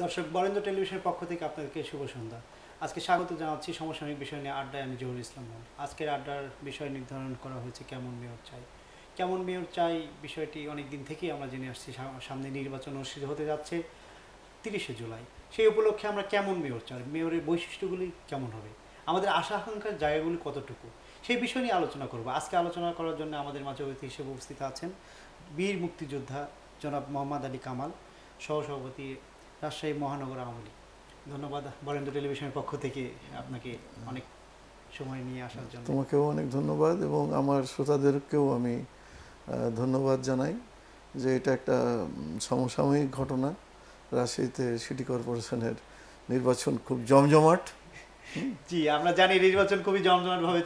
দর্শক বরেন্দ্র টেলিভিশনের পক্ষ থেকে আপনাদেরকে শুভ সন্ধ্যা আজকে স্বাগত জানাচ্ছি সমসাময়িক বিষয় নিয়ে আড্ডায় আমি জহুর ইসলাম মোহন আজকের আড্ডার বিষয় নির্ধারণ করা হয়েছে কেমন মেয়র চাই কেমন মেয়র চাই বিষয়টি অনেক দিন থেকেই আমরা জেনে আসছি সামনে নির্বাচন অনুষ্ঠিত হতে যাচ্ছে তিরিশে জুলাই সেই উপলক্ষে আমরা কেমন মেয়র চাই মেয়রের বৈশিষ্ট্যগুলি কেমন হবে আমাদের আশা আকাঙ্ক্ষার জায়গাগুলি কতটুকু সেই বিষয় নিয়ে আলোচনা করব আজকে আলোচনা করার জন্য আমাদের মাঝে অতিথি হিসেবে উপস্থিত আছেন বীর মুক্তিযোদ্ধা জনাব মোহাম্মদ আলী কামাল সহসভাপতি রাজশাহী মহানগর আওয়ামী লীগ ধন্যবাদ বরেন্দ্র টেলিভিশনের পক্ষ থেকে আপনাকে অনেক সময় নিয়ে আসার জন্য তোমাকেও অনেক ধন্যবাদ এবং আমার শ্রোতাদেরকেও আমি ধন্যবাদ জানাই যে এটা একটা সমসাময়িক ঘটনা রাজশাহীতে সিটি কর্পোরেশনের নির্বাচন খুব জমজমাট জি আমরা জানি নির্বাচন খুবই জমজমাট ভাবে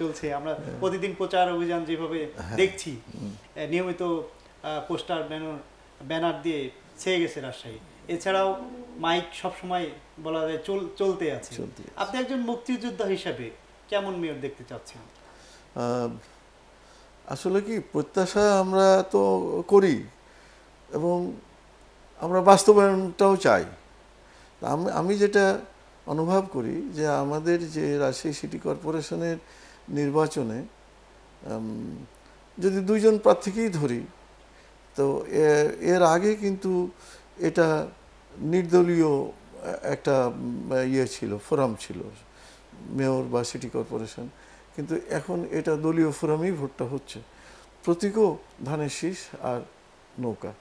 চলছে আমরা হ্যাঁ। প্রতিদিন প্রচার অভিযান যেভাবে হ্যাঁ। দেখছি নিয়মিত পোস্টার ব্যানার ব্যানার দিয়ে ছেয়ে গেছে রাজশাহী এছাড়াও মাইক সবসময় বলা যায় চল চলতে আছে আপনি একজন মুক্তিযোদ্ধা হিসাবে কেমন মেয়র দেখতে চাচ্ছেন আসলে কি প্রত্যাশা আমরা তো করি এবং আমরা বাস্তবায়নটাও চাই আমি আমি যেটা অনুভব করি যে আমাদের যে রাজশাহী সিটি কর্পোরেশনের নির্বাচনে যদি দুইজন প্রার্থীকেই ধরি তো এর আগে কিন্তু এটা নির্দলীয় একটা ইয়ে ছিল ফোরাম ছিল মেয়র বা সিটি কর্পোরেশন কিন্তু এখন এটা দলীয় ফোরামেই ভোটটা হচ্ছে প্রতীকও ধানের শীষ আর নৌকা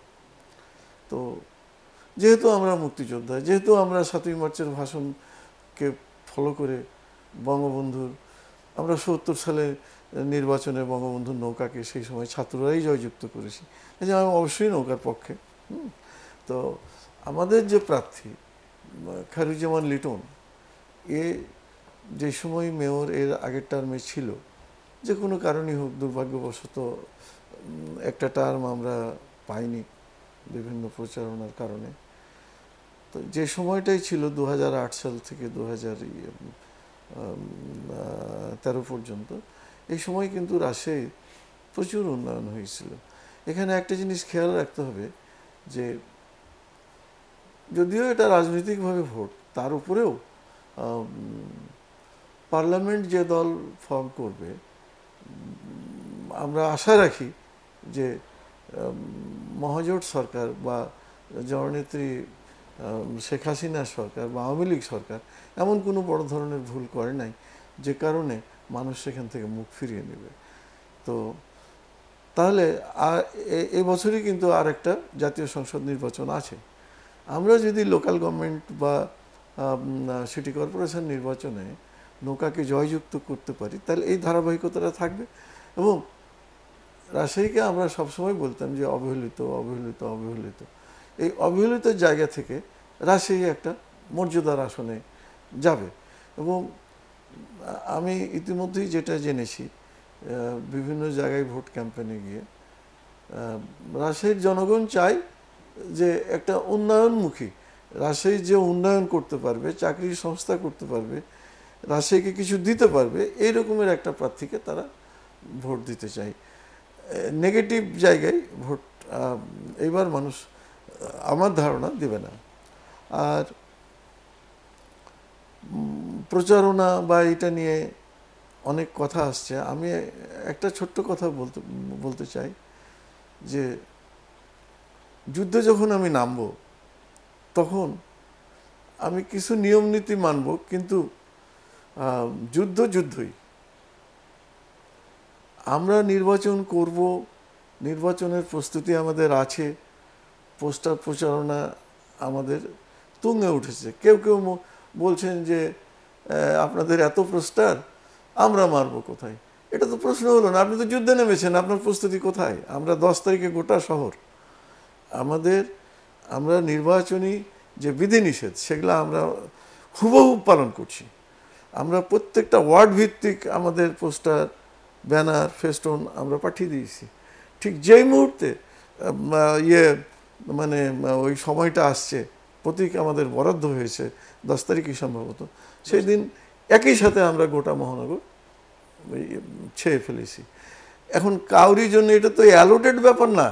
তো যেহেতু আমরা মুক্তিযোদ্ধা যেহেতু আমরা সাতই মার্চের ভাষণকে ফলো করে বঙ্গবন্ধুর আমরা সত্তর সালে নির্বাচনে বঙ্গবন্ধুর নৌকাকে সেই সময় ছাত্ররাই জয়যুক্ত করেছি যে আমি অবশ্যই নৌকার পক্ষে তো আমাদের যে প্রার্থী খারুজ্জামান লিটন এ যে সময় মেয়র এর আগের টার্মে ছিল যে কোনো কারণই হোক দুর্ভাগ্যবশত একটা টার্ম আমরা পাইনি বিভিন্ন প্রচারণার কারণে তো যে সময়টাই ছিল দু সাল থেকে দু তেরো পর্যন্ত এই সময় কিন্তু রাজশাহী প্রচুর উন্নয়ন হয়েছিল এখানে একটা জিনিস খেয়াল রাখতে হবে যে যদিও এটা রাজনৈতিকভাবে ভোট তার উপরেও পার্লামেন্ট যে দল ফর্ম করবে আমরা আশা রাখি যে মহাজোট সরকার বা জননেত্রী শেখ হাসিনা সরকার বা আওয়ামী লীগ সরকার এমন কোনো বড় ধরনের ভুল করে নাই যে কারণে মানুষ সেখান থেকে মুখ ফিরিয়ে নেবে তো তাহলে আর এবছরই কিন্তু আর একটা জাতীয় সংসদ নির্বাচন আছে আমরা যদি লোকাল গভর্নমেন্ট বা সিটি কর্পোরেশন নির্বাচনে নৌকাকে জয়যুক্ত করতে পারি তাহলে এই ধারাবাহিকতাটা থাকবে এবং রাজশাহীকে আমরা সবসময় বলতাম যে অবহেলিত অবহেলিত অবহেলিত এই অবহেলিত জায়গা থেকে রাজশাহী একটা মর্যাদার আসনে যাবে এবং আমি ইতিমধ্যেই যেটা জেনেছি বিভিন্ন জায়গায় ভোট ক্যাম্পেনে গিয়ে রাজশাহীর জনগণ চায় যে একটা উন্নয়নমুখী রাজশাহী যে উন্নয়ন করতে পারবে চাকরি সংস্থা করতে পারবে রাজশাহীকে কিছু দিতে পারবে এই রকমের একটা প্রার্থীকে তারা ভোট দিতে চায় নেগেটিভ জায়গায় ভোট এইবার মানুষ আমার ধারণা দেবে না আর প্রচারণা বা এটা নিয়ে অনেক কথা আসছে আমি একটা ছোট্ট কথা বলতে বলতে চাই যে যুদ্ধ যখন আমি নামব তখন আমি কিছু নিয়ম নীতি মানব কিন্তু যুদ্ধ যুদ্ধই আমরা নির্বাচন করব নির্বাচনের প্রস্তুতি আমাদের আছে পোস্টার প্রচারণা আমাদের তুঙ্গে উঠেছে কেউ কেউ বলছেন যে আপনাদের এত পোস্টার আমরা মারব কোথায় এটা তো প্রশ্ন হলো না আপনি তো যুদ্ধে নেমেছেন আপনার প্রস্তুতি কোথায় আমরা দশ তারিখে গোটা শহর আমাদের আমরা নির্বাচনী যে বিধিনিষেধ সেগুলো আমরা হুবহু পালন করছি আমরা প্রত্যেকটা ওয়ার্ড ভিত্তিক আমাদের পোস্টার ব্যানার ফেস্টোন আমরা পাঠিয়ে দিয়েছি ঠিক যেই মুহূর্তে ইয়ে মানে ওই সময়টা আসছে প্রতীক আমাদের বরাদ্দ হয়েছে দশ তারিখই সম্ভবত সেই দিন একই সাথে আমরা গোটা মহানগর ছেয়ে ফেলেছি এখন কাউরি জন্য এটা তো অ্যালোটেড ব্যাপার না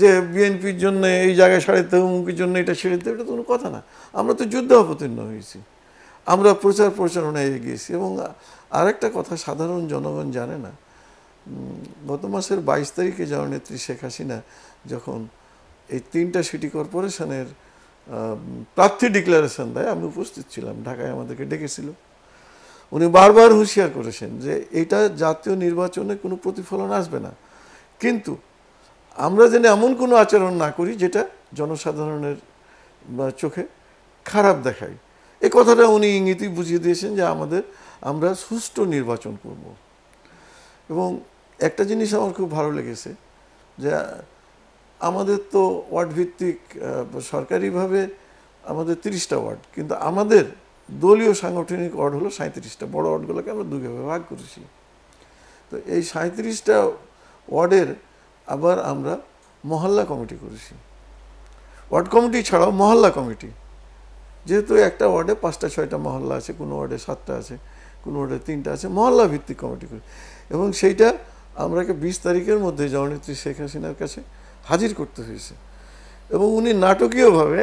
যে বিএনপির জন্য এই জায়গায় সারিতে হুমকির জন্য এটা দেবে এটা কোনো কথা না আমরা তো যুদ্ধ অবতীর্ণ হয়েছি আমরা প্রচার প্রচারণায় এগিয়েছি এবং আরেকটা কথা সাধারণ জনগণ জানে না গত মাসের বাইশ তারিখে নেত্রী শেখ হাসিনা যখন এই তিনটা সিটি কর্পোরেশনের প্রার্থী ডিক্লারেশন দেয় আমি উপস্থিত ছিলাম ঢাকায় আমাদেরকে ডেকেছিল উনি বারবার হুঁশিয়ার করেছেন যে এটা জাতীয় নির্বাচনে কোনো প্রতিফলন আসবে না কিন্তু আমরা যেন এমন কোনো আচরণ না করি যেটা জনসাধারণের চোখে খারাপ দেখায় এ কথাটা উনি ইঙ্গিতই বুঝিয়ে দিয়েছেন যে আমাদের আমরা সুষ্ঠু নির্বাচন করব এবং একটা জিনিস আমার খুব ভালো লেগেছে যে আমাদের তো ওয়ার্ড ভিত্তিক সরকারিভাবে আমাদের তিরিশটা ওয়ার্ড কিন্তু আমাদের দলীয় সাংগঠনিক ওয়ার্ড হলো সাঁত্রিশটা বড় ওয়ার্ডগুলোকে আমরা দুভাবে ভাগ করেছি তো এই সাঁত্রিশটা ওয়ার্ডের আবার আমরা মহল্লা কমিটি করেছি ওয়ার্ড কমিটি ছাড়াও মহল্লা কমিটি যেহেতু একটা ওয়ার্ডে পাঁচটা ছয়টা মহল্লা আছে কোনো ওয়ার্ডে সাতটা আছে কোনো ওয়ার্ডে তিনটা আছে মহল্লা ভিত্তিক কমিটি করে এবং সেইটা আমরাকে বিশ তারিখের মধ্যে জননেত্রী শেখ হাসিনার কাছে হাজির করতে হয়েছে এবং উনি নাটকীয়ভাবে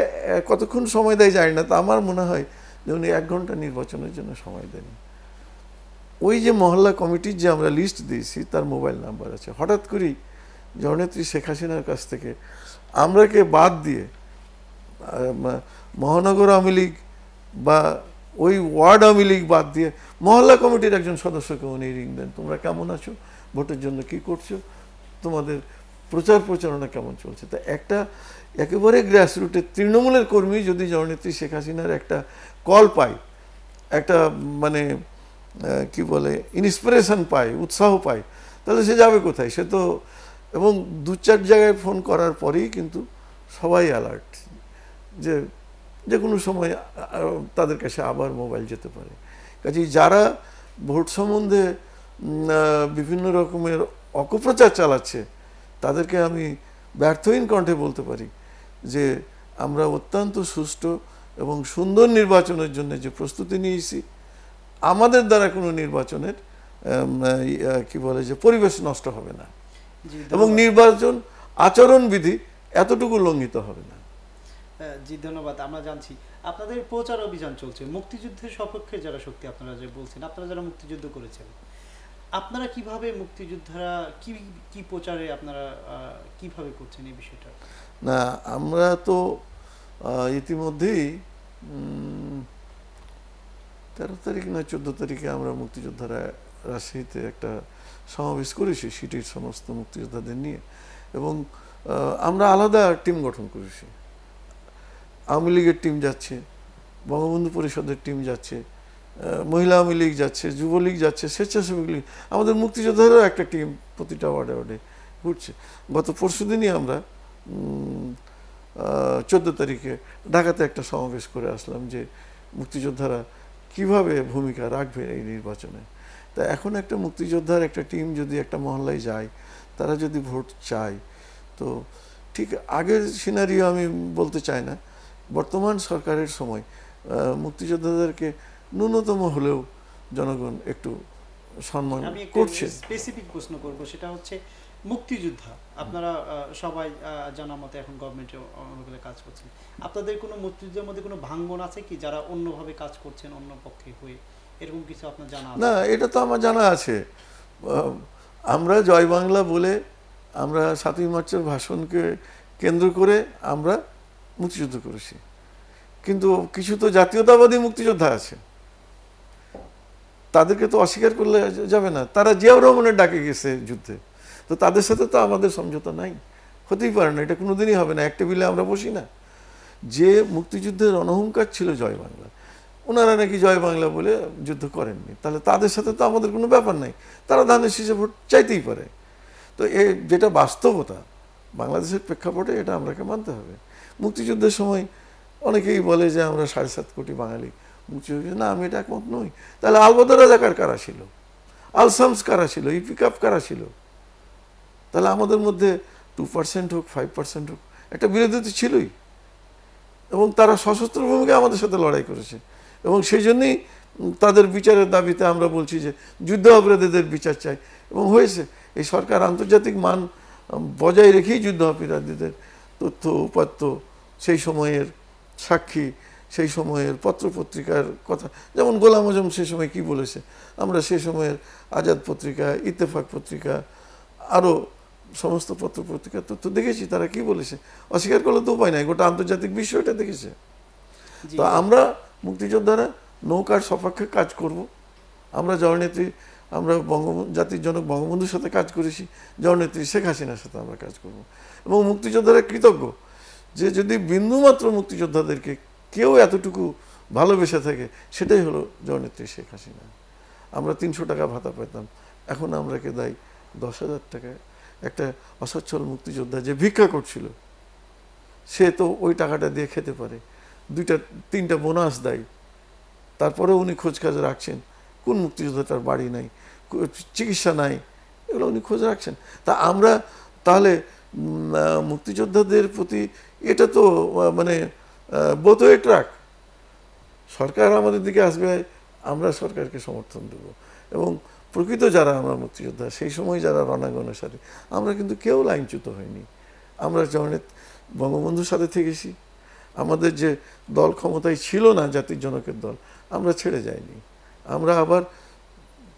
কতক্ষণ সময় দেয় যায় না তা আমার মনে হয় যে উনি এক ঘন্টা নির্বাচনের জন্য সময় দেন ওই যে মহল্লা কমিটির যে আমরা লিস্ট দিয়েছি তার মোবাইল নাম্বার আছে হঠাৎ করেই জননেত্রী শেখ হাসিনার কাছ থেকে আমরাকে বাদ দিয়ে মহানগর আওয়ামী লীগ বা ওই ওয়ার্ড আওয়ামী লীগ বাদ দিয়ে মহল্লা কমিটির একজন সদস্যকে উনি রিং দেন তোমরা কেমন আছো ভোটের জন্য কি করছো তোমাদের প্রচার প্রচারণা কেমন চলছে তা একটা একেবারে গ্রাসরুটের তৃণমূলের কর্মী যদি জননেত্রী শেখ হাসিনার একটা কল পায় একটা মানে কি বলে ইন্সপিরেশন পায় উৎসাহ পায় তাহলে সে যাবে কোথায় সে তো এবং দু চার জায়গায় ফোন করার পরেই কিন্তু সবাই অ্যালার্ট যে যে কোনো সময় তাদের কাছে আবার মোবাইল যেতে পারে কাজেই যারা ভোট সম্বন্ধে বিভিন্ন রকমের অপপ্রচার চালাচ্ছে তাদেরকে আমি ব্যর্থহীন কণ্ঠে বলতে পারি যে আমরা অত্যন্ত সুষ্ঠু এবং সুন্দর নির্বাচনের জন্য যে প্রস্তুতি নিয়েছি আমাদের দ্বারা কোনো নির্বাচনের কি বলে যে পরিবেশ নষ্ট হবে না এবং নির্বাচন আচরণবিধি এতটুকু লঙ্ঘিত হবে না জি ধন্যবাদ আমরা জানছি আপনাদের প্রচার অভিযান চলছে মুক্তিযুদ্ধের সপক্ষে যারা শক্তি আপনারা যে বলছেন আপনারা যারা মুক্তিযুদ্ধ করেছেন আপনারা কিভাবে মুক্তিযোদ্ধারা কি কি প্রচারে আপনারা কিভাবে করছেন এই বিষয়টা না আমরা তো ইতিমধ্যেই তেরো তারিখ নয় চোদ্দ তারিখে আমরা মুক্তিযোদ্ধারা রাজশাহীতে একটা সমাবেশ করেছি সিটির সমস্ত মুক্তিযোদ্ধাদের নিয়ে এবং আমরা আলাদা টিম গঠন করেছি আওয়ামী লীগের টিম যাচ্ছে বঙ্গবন্ধু পরিষদের টিম যাচ্ছে মহিলা আওয়ামী লীগ যাচ্ছে যুবলীগ যাচ্ছে স্বেচ্ছাসেবক লীগ আমাদের মুক্তিযোদ্ধারও একটা টিম প্রতিটা ওয়ার্ডে ওয়ার্ডে ঘুরছে গত পরশু দিনই আমরা চোদ্দ তারিখে ঢাকাতে একটা সমাবেশ করে আসলাম যে মুক্তিযোদ্ধারা কিভাবে ভূমিকা রাখবে এই নির্বাচনে তা এখন একটা মুক্তিযোদ্ধার একটা টিম যদি একটা মহল্লায় যায় তারা যদি ভোট চায় তো ঠিক আগের সিনারিও আমি বলতে চাই না বর্তমান সরকারের সময় মুক্তিযোদ্ধাদেরকে ন্যূনতম হলেও জনগণ একটু সম্মান করছে স্পেসিফিক প্রশ্ন করব সেটা হচ্ছে মুক্তিযোদ্ধা আপনারা সবাই জানা মতে এখন গভর্নমেন্টে অনেকগুলো কাজ করছেন আপনাদের কোনো মুক্তিযোদ্ধার মধ্যে কোনো ভাঙ্গন আছে কি যারা অন্যভাবে কাজ করছেন অন্য পক্ষে হয়ে না এটা তো আমার জানা আছে আমরা জয় বাংলা বলে আমরা সাতই মার্চের ভাষণকে কেন্দ্র করে আমরা মুক্তিযুদ্ধ করেছি কিন্তু কিছু তো জাতীয়তাবাদী মুক্তিযোদ্ধা আছে তাদেরকে তো অস্বীকার করলে যাবে না তারা জিয়াউর রহমানের ডাকে গেছে যুদ্ধে তো তাদের সাথে তো আমাদের সমঝোতা নাই হতেই পারে না এটা কোনোদিনই হবে না এক টেবিলে আমরা বসি না যে মুক্তিযুদ্ধের অনহংকার ছিল জয় বাংলা ওনারা নাকি জয় বাংলা বলে যুদ্ধ করেননি তাহলে তাদের সাথে তো আমাদের কোনো ব্যাপার নাই তারা ধানের শীষে ভোট চাইতেই পারে তো এ যেটা বাস্তবতা বাংলাদেশের প্রেক্ষাপটে এটা আমাকে মানতে হবে মুক্তিযুদ্ধের সময় অনেকেই বলে যে আমরা সাড়ে সাত কোটি বাঙালি মুক্তিযুদ্ধ না আমি এটা একমত নই তাহলে আলবদর রাজাকার কারা ছিল আলসামস কারা ছিল ইপিকাপ কারা ছিল তাহলে আমাদের মধ্যে টু পার্সেন্ট হোক ফাইভ পার্সেন্ট হোক একটা বিরোধী তো ছিলই এবং তারা সশস্ত্র ভূমিকা আমাদের সাথে লড়াই করেছে এবং সেই জন্যেই তাদের বিচারের দাবিতে আমরা বলছি যে যুদ্ধ অপরাধীদের বিচার চাই এবং হয়েছে এই সরকার আন্তর্জাতিক মান বজায় রেখেই যুদ্ধ অপরাধীদের তথ্য উপাত্য সেই সময়ের সাক্ষী সেই সময়ের পত্রপত্রিকার কথা যেমন গোলাম আজম সে সময় কি বলেছে আমরা সে সময়ের আজাদ পত্রিকা ইত্তেফাক পত্রিকা আরও সমস্ত পত্রপত্রিকার তথ্য দেখেছি তারা কি বলেছে অস্বীকার করলে তো উপায় নাই গোটা আন্তর্জাতিক বিশ্ব এটা দেখেছে তো আমরা মুক্তিযোদ্ধারা নৌকার সপক্ষে কাজ করব। আমরা জননেত্রী আমরা বঙ্গ জাতির জনক বঙ্গবন্ধুর সাথে কাজ করেছি জননেত্রী শেখ হাসিনার সাথে আমরা কাজ করব। এবং মুক্তিযোদ্ধারা কৃতজ্ঞ যে যদি বিন্দুমাত্র মুক্তিযোদ্ধাদেরকে কেউ এতটুকু ভালোবেসে থাকে সেটাই হলো জননেত্রী শেখ হাসিনা আমরা তিনশো টাকা ভাতা পেতাম এখন আমরা কে দেয় দশ হাজার টাকা একটা অসচ্ছল মুক্তিযোদ্ধা যে ভিক্ষা করছিল সে তো ওই টাকাটা দিয়ে খেতে পারে দুইটা তিনটা বোনাস দেয় তারপরে উনি খোঁজ খাজ রাখছেন কোন মুক্তিযোদ্ধাটার বাড়ি নাই চিকিৎসা নাই এগুলো উনি খোঁজ রাখছেন তা আমরা তাহলে মুক্তিযোদ্ধাদের প্রতি এটা তো মানে বোধ ট্রাক সরকার আমাদের দিকে আসবে আমরা সরকারকে সমর্থন দেব এবং প্রকৃত যারা আমরা মুক্তিযোদ্ধা সেই সময় যারা রণাঙ্গনের সাথে আমরা কিন্তু কেউ লাইনচ্যুত হইনি আমরা জনের বঙ্গবন্ধুর সাথে থেকেছি আমাদের যে দল ক্ষমতায় ছিল না জাতির জনকের দল আমরা ছেড়ে যাইনি আমরা আবার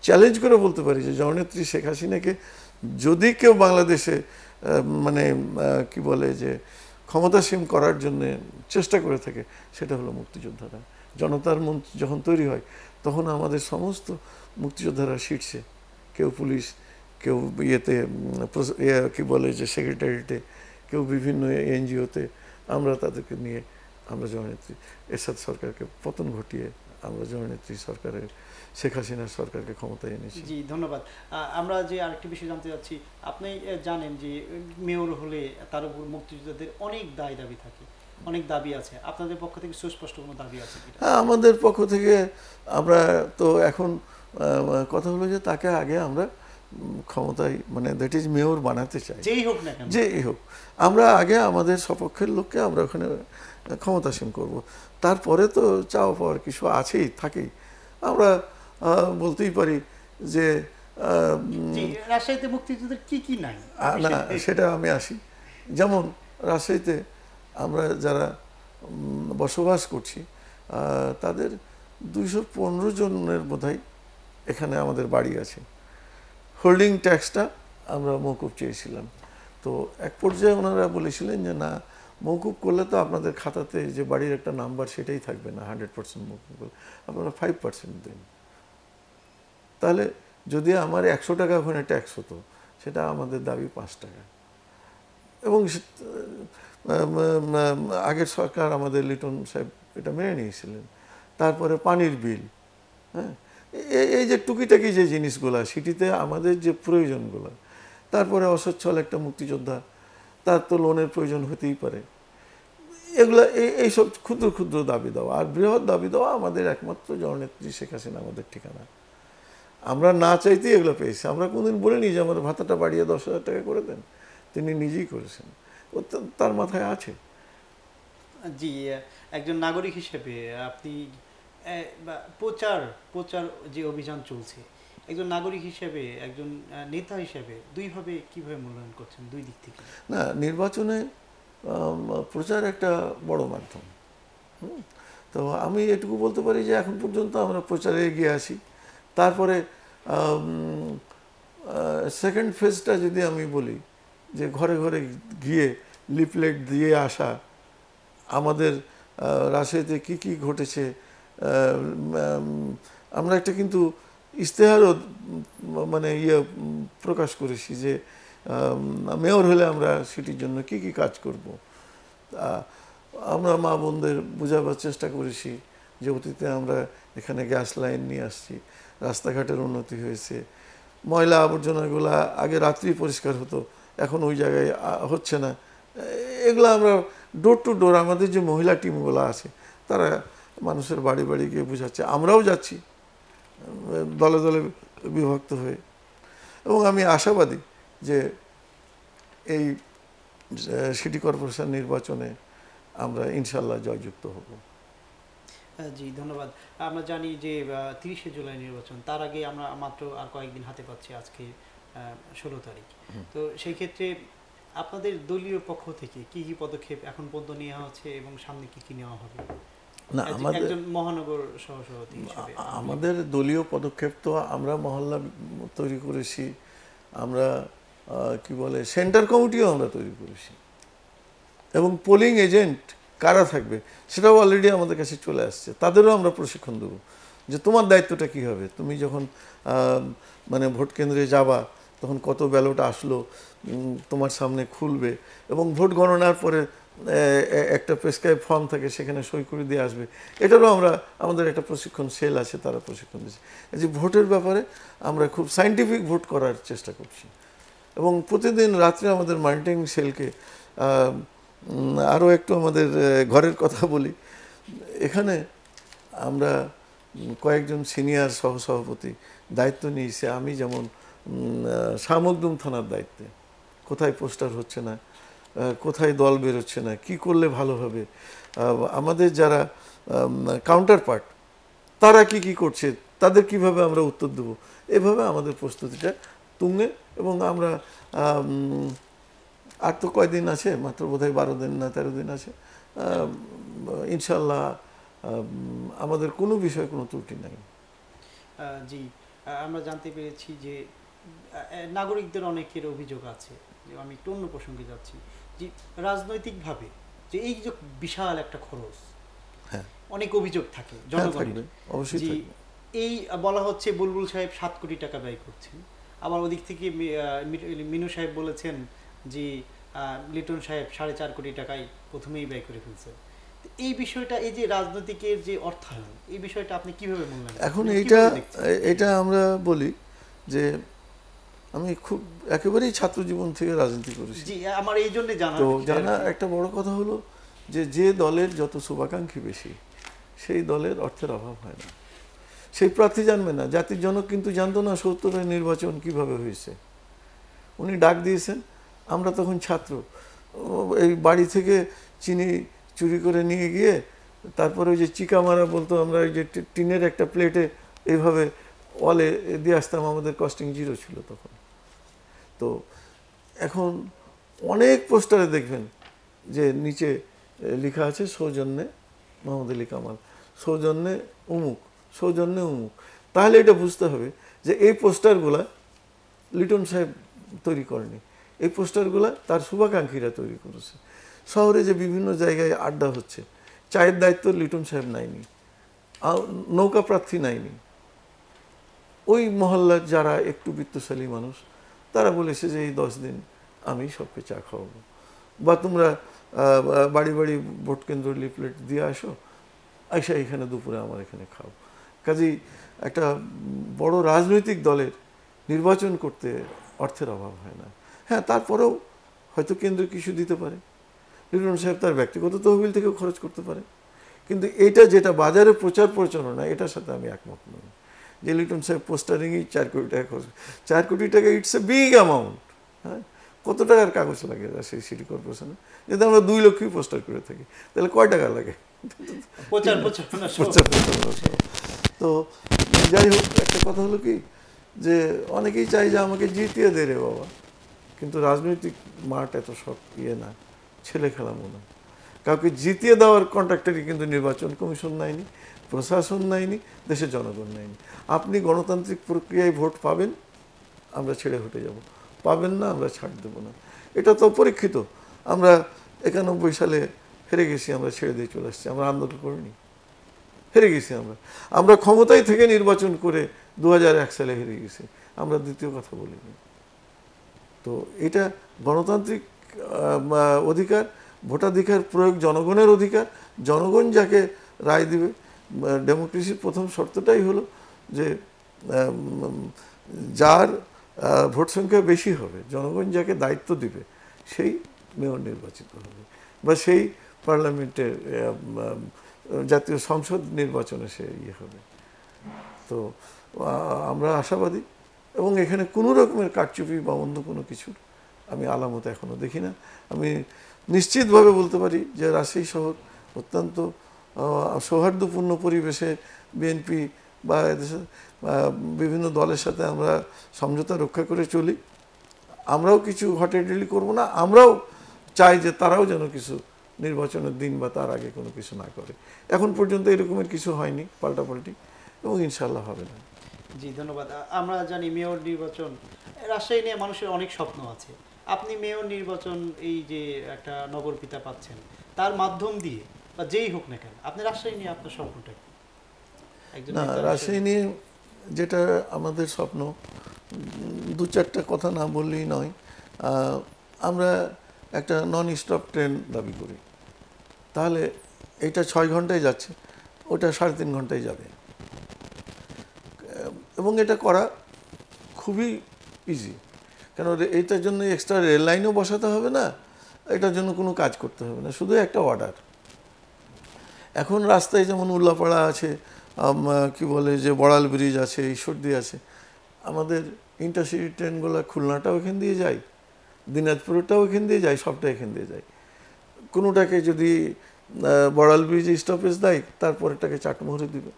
চ্যালেঞ্জ করে বলতে পারি যে জননেত্রী শেখ হাসিনাকে যদি কেউ বাংলাদেশে মানে কি বলে যে ক্ষমতাসীন করার জন্য চেষ্টা করে থাকে সেটা হলো মুক্তিযোদ্ধারা জনতার মন্ত্রী যখন তৈরি হয় তখন আমাদের সমস্ত মুক্তিযোদ্ধারা শীর্ষে কেউ পুলিশ কেউ ইয়েতে ইয়ে কি বলে যে সেক্রেটারিতে কেউ বিভিন্ন এনজিওতে আমরা তাদেরকে নিয়ে আমরা জননেত্রী এরশাদ সরকারকে পতন ঘটিয়ে আমরা জননেত্রী সরকারের শেখ হাসিনার সরকারকে ক্ষমতায় এনেছি জি ধন্যবাদ আমরা যে আরেকটি বিষয় জানতে চাচ্ছি আপনি জানেন যে মেয়র হলে তার উপর মুক্তিযোদ্ধাদের অনেক দায় দাবি থাকে অনেক দাবি আছে আপনাদের পক্ষ থেকে সুস্পষ্ট কোনো দাবি আছে হ্যাঁ আমাদের পক্ষ থেকে আমরা তো এখন কথা হলো যে তাকে আগে আমরা ক্ষমতায় মানে দ্যাট ইজ মেয়র বানাতে চাই যেই হোক না যেই হোক আমরা আগে আমাদের সপক্ষের লোককে আমরা ওখানে ক্ষমতাসীন করব। তারপরে তো চাওয়া পাওয়ার কিছু আছেই থাকেই আমরা বলতেই পারি যে রাজশাহীতে মুক্তিযুদ্ধের কি কি নাই না সেটা আমি আসি যেমন রাজশাহীতে আমরা যারা বসবাস করছি তাদের দুইশো পনেরো জনের বোধহয় এখানে আমাদের বাড়ি আছে হোল্ডিং ট্যাক্সটা আমরা মৌকুব চেয়েছিলাম তো এক পর্যায়ে ওনারা বলেছিলেন যে না মৌকুব করলে তো আপনাদের খাতাতে যে বাড়ির একটা নাম্বার সেটাই থাকবে না হান্ড্রেড পার্সেন্ট মৌকুব করলে আপনারা ফাইভ পার্সেন্ট দিন তাহলে যদি আমার একশো টাকা ওখানে ট্যাক্স হতো সেটা আমাদের দাবি পাঁচ টাকা এবং আগের সরকার আমাদের লিটন সাহেব এটা মেনে নিয়েছিলেন তারপরে পানির বিল হ্যাঁ এই যে টুকিটাকি যে জিনিসগুলো সেটিতে আমাদের যে প্রয়োজনগুলো তারপরে অসচ্ছল একটা মুক্তিযোদ্ধা তার তো লোনের প্রয়োজন হতেই পারে এগুলো এইসব ক্ষুদ্র ক্ষুদ্র দাবি দেওয়া আর বৃহৎ দাবি দেওয়া আমাদের একমাত্র জননেত্রী শেখ হাসিনা আমাদের ঠিকানা আমরা না চাইতেই এগুলো পেয়েছি আমরা কোনোদিন বলিনি যে আমাদের ভাতাটা বাড়িয়ে দশ হাজার টাকা করে দেন তিনি নিজেই করেছেন তার মাথায় আছে জি একজন নাগরিক হিসেবে আপনি প্রচার প্রচার যে অভিযান চলছে একজন নাগরিক হিসেবে একজন নেতা হিসেবে দুইভাবে কিভাবে মূল্যায়ন করছেন দুই দিক থেকে না নির্বাচনে প্রচার একটা বড় মাধ্যম তো আমি এটুকু বলতে পারি যে এখন পর্যন্ত আমরা প্রচারে এগিয়ে আসি তারপরে সেকেন্ড ফেজটা যদি আমি বলি যে ঘরে ঘরে গিয়ে লিফলেট দিয়ে আসা আমাদের রাশিয়াতে কি কি ঘটেছে আমরা একটা কিন্তু ইশতেহারও মানে ইয়ে প্রকাশ করেছি যে মেয়র হলে আমরা সেটির জন্য কি কি কাজ করব আমরা মা বোনদের বোঝাবার চেষ্টা করেছি যে অতীতে আমরা এখানে গ্যাস লাইন নিয়ে আসছি রাস্তাঘাটের উন্নতি হয়েছে ময়লা আবর্জনাগুলা আগে রাত্রি পরিষ্কার হতো এখন ওই জায়গায় হচ্ছে না এগুলো আমরা ডোর টু ডোর আমাদের যে মহিলা টিমগুলো আছে তারা মানুষের বাড়ি বাড়ি গিয়ে বোঝাচ্ছে আমরাও যাচ্ছি দলে দলে বিভক্ত হয়ে এবং আমি আশাবাদী যে এই সিটি কর্পোরেশন নির্বাচনে আমরা ইনশাল্লাহ জয়যুক্ত হব জি ধন্যবাদ আমরা জানি যে তিরিশে জুলাই নির্বাচন তার আগে আমরা মাত্র আর কয়েকদিন হাতে পাচ্ছি আজকে ষোলো তারিখ তো সেই ক্ষেত্রে আপনাদের দলীয় পক্ষ থেকে কি কি পদক্ষেপ এখন পর্যন্ত নেওয়া হচ্ছে এবং সামনে কি কি নেওয়া হবে না আমাদের মহানগর আমাদের দলীয় পদক্ষেপ তো আমরা মহল্লা তৈরি করেছি আমরা কি বলে সেন্টার কমিটিও আমরা তৈরি করেছি এবং পোলিং এজেন্ট কারা থাকবে সেটাও অলরেডি আমাদের কাছে চলে আসছে তাদেরও আমরা প্রশিক্ষণ দেবো যে তোমার দায়িত্বটা কি হবে তুমি যখন মানে ভোট কেন্দ্রে যাবা তখন কত ব্যালট আসলো তোমার সামনে খুলবে এবং ভোট গণনার পরে একটা প্রেসক্রাইব ফর্ম থাকে সেখানে সই করে দিয়ে আসবে এটারও আমরা আমাদের একটা প্রশিক্ষণ সেল আছে তারা প্রশিক্ষণ দিচ্ছে যে ভোটের ব্যাপারে আমরা খুব সাইন্টিফিক ভোট করার চেষ্টা করছি এবং প্রতিদিন রাত্রে আমাদের মার্কেটিং সেলকে আরও একটু আমাদের ঘরের কথা বলি এখানে আমরা কয়েকজন সিনিয়র সহসভাপতি দায়িত্ব নিয়েছে আমি যেমন শামকদুম থানার দায়িত্বে কোথায় পোস্টার হচ্ছে না কোথায় দল বেরোচ্ছে না কি করলে ভালো হবে আমাদের যারা কাউন্টার পার্ট তারা কি কি করছে তাদের কিভাবে আমরা উত্তর দেব এভাবে আমাদের প্রস্তুতিটা তুঙ্গে এবং আমরা আর তো কয়দিন আছে মাত্র বোধহয় বারো দিন না তেরো দিন আছে ইনশাল্লাহ আমাদের কোনো বিষয়ে কোনো ত্রুটি নাই জি আমরা জানতে পেরেছি যে নাগরিকদের অনেকের অভিযোগ আছে যে আমি একটু অন্য প্রসঙ্গে যাচ্ছি যে রাজনৈতিকভাবে যে এই যে বিশাল একটা খরচ হ্যাঁ। অনেক অভিযোগ থাকে হ্যাঁ, জনগণের এই বলা হচ্ছে বুলবুল সাহেব সাত কোটি টাকা ব্যয় করছেন আবার ওদিক থেকে মিনু সাহেব বলেছেন যে লিটন সাহেব সাড়ে চার কোটি টাকায় প্রথমেই ব্যয় করে ফেলছেন এই বিষয়টা এই যে রাজনৈতিকের যে অর্থায়ন এই বিষয়টা আপনি কিভাবে মূল্যায়ন এখন মানে এইটা এটা আমরা বলি যে আমি খুব একেবারেই ছাত্র জীবন থেকে রাজনীতি করেছি আমার এই জন্য তো জানা একটা বড় কথা হলো যে যে দলের যত শুভাকাঙ্ক্ষী বেশি সেই দলের অর্থের অভাব হয় না সেই প্রার্থী জানবে না জাতির জনক কিন্তু জানতো না সত্তরের নির্বাচন কিভাবে হয়েছে উনি ডাক দিয়েছেন আমরা তখন ছাত্র এই বাড়ি থেকে চিনি চুরি করে নিয়ে গিয়ে তারপরে ওই যে চিকা মারা বলতো আমরা ওই যে টিনের একটা প্লেটে এইভাবে ওয়ালে দিয়ে আসতাম আমাদের কস্টিং জিরো ছিল তখন তো এখন অনেক পোস্টারে দেখবেন যে নিচে লেখা আছে সৌজন্যে মোহাম্মদ আলী কামাল সৌজন্যে উমুক সৌজন্যে অমুক তাহলে এটা বুঝতে হবে যে এই পোস্টারগুলা লিটন সাহেব তৈরি করেনি এই পোস্টারগুলা তার শুভাকাঙ্ক্ষীরা তৈরি করেছে শহরে যে বিভিন্ন জায়গায় আড্ডা হচ্ছে চায়ের দায়িত্ব লিটন সাহেব নাইনি আর নৌকা প্রার্থী নাইনি ওই মহল্লার যারা একটু বৃত্তশালী মানুষ তারা বলেছে যে এই দশ দিন আমি সবকে চা খাওয়াবো বা তোমরা বাড়ি বাড়ি ভোট কেন্দ্র লিফলেট দিয়ে আসো আইসা এখানে দুপুরে আমার এখানে খাও কাজেই একটা বড় রাজনৈতিক দলের নির্বাচন করতে অর্থের অভাব হয় না হ্যাঁ তারপরেও হয়তো কেন্দ্র কিছু দিতে পারে নিরুন সাহেব তার ব্যক্তিগত তহবিল থেকেও খরচ করতে পারে কিন্তু এটা যেটা বাজারে প্রচার প্রচারণা এটার সাথে আমি একমত নই যে লিটন সাহেব পোস্টারিংয়েই চার কোটি টাকা খরচ চার কোটি টাকা ইটস এ বিগ অ্যামাউন্ট হ্যাঁ কত টাকার কাগজ লাগে সেই সিটি কর্পোরেশনে যদি আমরা দুই লক্ষই পোস্টার করে থাকি তাহলে কয় টাকা লাগে তো যাই হোক একটা কথা হলো কি যে অনেকেই চাই যে আমাকে জিতিয়ে দে রে বাবা কিন্তু রাজনৈতিক মাঠ এত সব ইয়ে না ছেলে খেলা মনে কাউকে জিতিয়ে দেওয়ার কন্ট্রাক্টারই কিন্তু নির্বাচন কমিশন নেয়নি প্রশাসন নেয়নি দেশের জনগণ নেয়নি আপনি গণতান্ত্রিক প্রক্রিয়ায় ভোট পাবেন আমরা ছেড়ে হটে যাব পাবেন না আমরা ছাড় দেবো না এটা তো পরীক্ষিত আমরা একানব্বই সালে হেরে গেছি আমরা ছেড়ে দিয়ে চলে আসছি আমরা আন্দোলন করিনি হেরে গেছি আমরা আমরা ক্ষমতায় থেকে নির্বাচন করে দু সালে হেরে গেছি আমরা দ্বিতীয় কথা বলিনি তো এটা গণতান্ত্রিক অধিকার ভোটাধিকার প্রয়োগ জনগণের অধিকার জনগণ যাকে রায় দিবে ডেমোক্রেসির প্রথম শর্তটাই হলো যে যার ভোট সংখ্যা বেশি হবে জনগণ যাকে দায়িত্ব দিবে সেই মেয়র নির্বাচিত হবে বা সেই পার্লামেন্টের জাতীয় সংসদ নির্বাচনে সে ইয়ে হবে তো আমরা আশাবাদী এবং এখানে কোনো রকমের কারচুপি বা অন্য কোনো কিছুর আমি আলামত এখনও দেখি না আমি নিশ্চিতভাবে বলতে পারি যে রাজশাহী শহর অত্যন্ত সৌহার্দ্যপূর্ণ পরিবেশে বিএনপি বা এদেশের বিভিন্ন দলের সাথে আমরা সমঝোতা রক্ষা করে চলি আমরাও কিছু হটেডেলি করব না আমরাও চাই যে তারাও যেন কিছু নির্বাচনের দিন বা তার আগে কোনো কিছু না করে এখন পর্যন্ত এরকমের কিছু হয়নি পাল্টাপাল্টি এবং ইনশাল্লাহ হবে না জি ধন্যবাদ আমরা জানি মেয়র নির্বাচন রাজশাহী নিয়ে মানুষের অনেক স্বপ্ন আছে আপনি মেয়র নির্বাচন এই যে একটা নগর পিতা পাচ্ছেন তার মাধ্যম দিয়ে বা যেই হোক না কেন আপনি রাজশাহী নিয়ে আপনার স্বপ্নটা কি না রাজশাহী নিয়ে যেটা আমাদের স্বপ্ন দু চারটা কথা না বললেই নয় আমরা একটা নন স্টপ ট্রেন দাবি করি তাহলে এটা ছয় ঘন্টায় যাচ্ছে ওটা সাড়ে তিন ঘন্টায় যাবে এবং এটা করা খুবই ইজি কেন এইটার জন্য এক্সট্রা রেল লাইনও বসাতে হবে না এটার জন্য কোনো কাজ করতে হবে না শুধু একটা অর্ডার এখন রাস্তায় যেমন উল্লাপাড়া আছে কি বলে যে বড়াল ব্রিজ আছে ঈশ্বরদী আছে আমাদের ইন্টারসিটি ট্রেনগুলো খুলনাটাও এখান দিয়ে যায় দিনাজপুরটাও এখান দিয়ে যায় সবটা এখান দিয়ে যায় কোনোটাকে যদি বড়াল ব্রিজ স্টপেজ দেয় তারপরেরটাকে চাটমোহরে দিবে